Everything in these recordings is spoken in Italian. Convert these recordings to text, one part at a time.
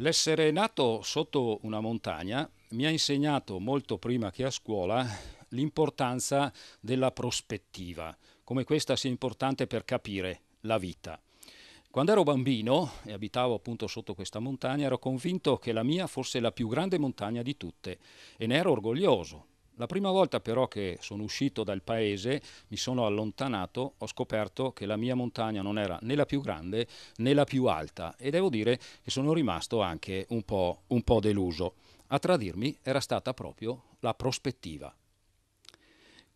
L'essere nato sotto una montagna mi ha insegnato molto prima che a scuola l'importanza della prospettiva, come questa sia importante per capire la vita. Quando ero bambino e abitavo appunto sotto questa montagna ero convinto che la mia fosse la più grande montagna di tutte e ne ero orgoglioso la prima volta però che sono uscito dal paese, mi sono allontanato, ho scoperto che la mia montagna non era né la più grande né la più alta e devo dire che sono rimasto anche un po', un po deluso. A tradirmi era stata proprio la prospettiva.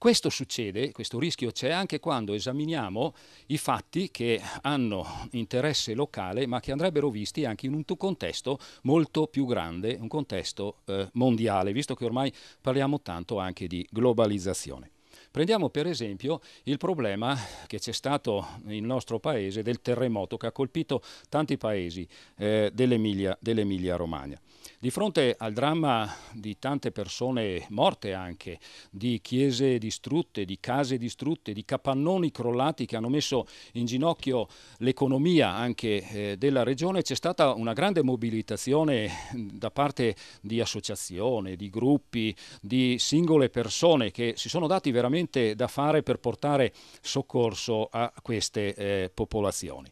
Questo succede, questo rischio c'è anche quando esaminiamo i fatti che hanno interesse locale ma che andrebbero visti anche in un contesto molto più grande, un contesto eh, mondiale, visto che ormai parliamo tanto anche di globalizzazione. Prendiamo per esempio il problema che c'è stato nel nostro paese del terremoto che ha colpito tanti paesi eh, dell'Emilia, dell'Emilia Romagna. Di fronte al dramma di tante persone morte anche, di chiese distrutte, di case distrutte, di capannoni crollati che hanno messo in ginocchio l'economia anche eh, della regione, c'è stata una grande mobilitazione mm, da parte di associazioni, di gruppi, di singole persone che si sono dati veramente veramente da fare per portare soccorso a queste eh, popolazioni.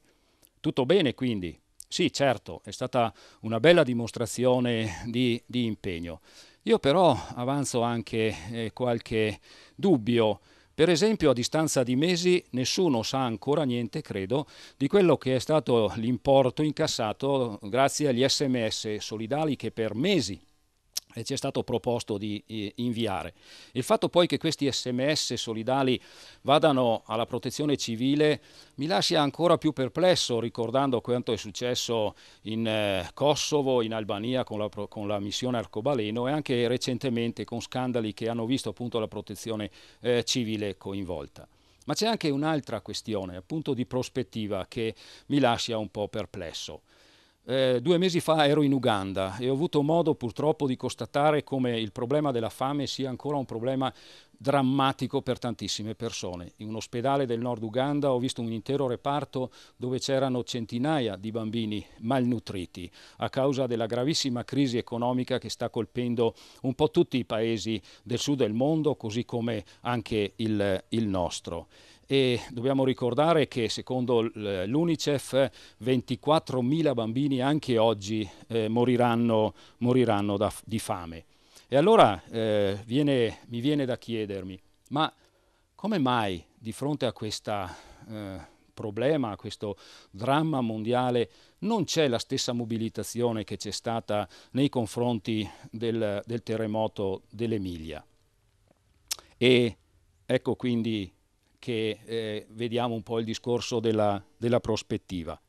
Tutto bene quindi? Sì, certo, è stata una bella dimostrazione di, di impegno. Io però avanzo anche eh, qualche dubbio. Per esempio, a distanza di mesi nessuno sa ancora niente, credo, di quello che è stato l'importo incassato grazie agli sms solidali che per mesi e ci è stato proposto di inviare. Il fatto poi che questi sms solidali vadano alla protezione civile mi lascia ancora più perplesso ricordando quanto è successo in eh, Kosovo, in Albania con la, con la, missione Arcobaleno e anche recentemente con scandali che hanno visto appunto la protezione eh, civile coinvolta. Ma c'è anche un'altra questione appunto di prospettiva che mi lascia un po' perplesso. Eh, due mesi fa ero in Uganda e ho avuto modo purtroppo di constatare come il problema della fame sia ancora un problema drammatico per tantissime persone. In un ospedale del nord Uganda ho visto un intero reparto dove c'erano centinaia di bambini malnutriti a causa della gravissima crisi economica che sta colpendo un po' tutti i paesi del sud del mondo, così come anche il, il nostro e dobbiamo ricordare che secondo l'UNICEF 24.000 bambini anche oggi eh, moriranno, moriranno da, di fame. E allora eh, viene, mi viene da chiedermi, ma come mai di fronte a questo eh, problema, a questo dramma mondiale, non c'è la stessa mobilitazione che c'è stata nei confronti del, del terremoto dell'Emilia? E ecco quindi che eh, vediamo un po' il discorso della, della prospettiva.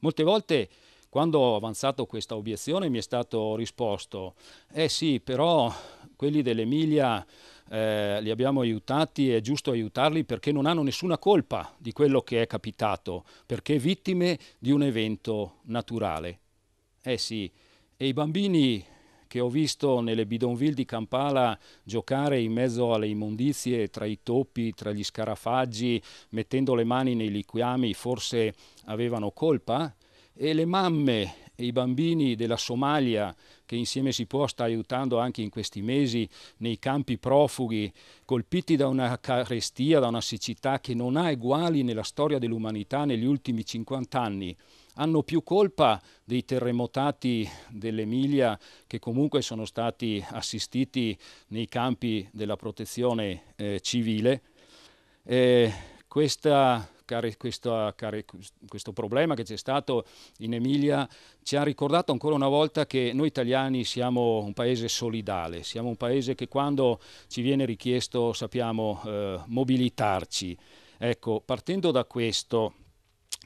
Molte volte quando ho avanzato questa obiezione mi è stato risposto, eh sì, però quelli dell'Emilia eh, li abbiamo aiutati, è giusto aiutarli perché non hanno nessuna colpa di quello che è capitato, perché vittime di un evento naturale. Eh sì, e i bambini che ho visto nelle bidonville di Kampala giocare in mezzo alle immondizie, tra i topi, tra gli scarafaggi, mettendo le mani nei liquiami, forse avevano colpa? E le mamme e i bambini della Somalia che insieme si può sta aiutando anche in questi mesi nei campi profughi colpiti da una carestia, da una siccità che non ha eguali nella storia dell'umanità negli ultimi 50 anni. Hanno più colpa dei terremotati dell'Emilia che comunque sono stati assistiti nei campi della protezione eh, civile. Eh, questa care, questa, eh, care, questo problema che c'è stato in Emilia ci ha ricordato ancora una volta che noi italiani siamo un paese solidale, siamo un paese che quando ci viene richiesto sappiamo eh, mobilitarci. Ecco, partendo da questo,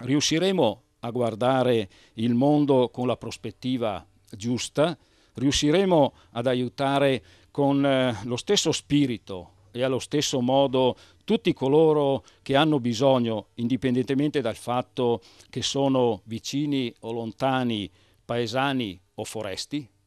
riusciremo a guardare il mondo con la prospettiva giusta, riusciremo ad aiutare con eh, lo stesso spirito e allo stesso modo tutti coloro che hanno bisogno, indipendentemente dal fatto che sono vicini o lontani, paesani o foresti,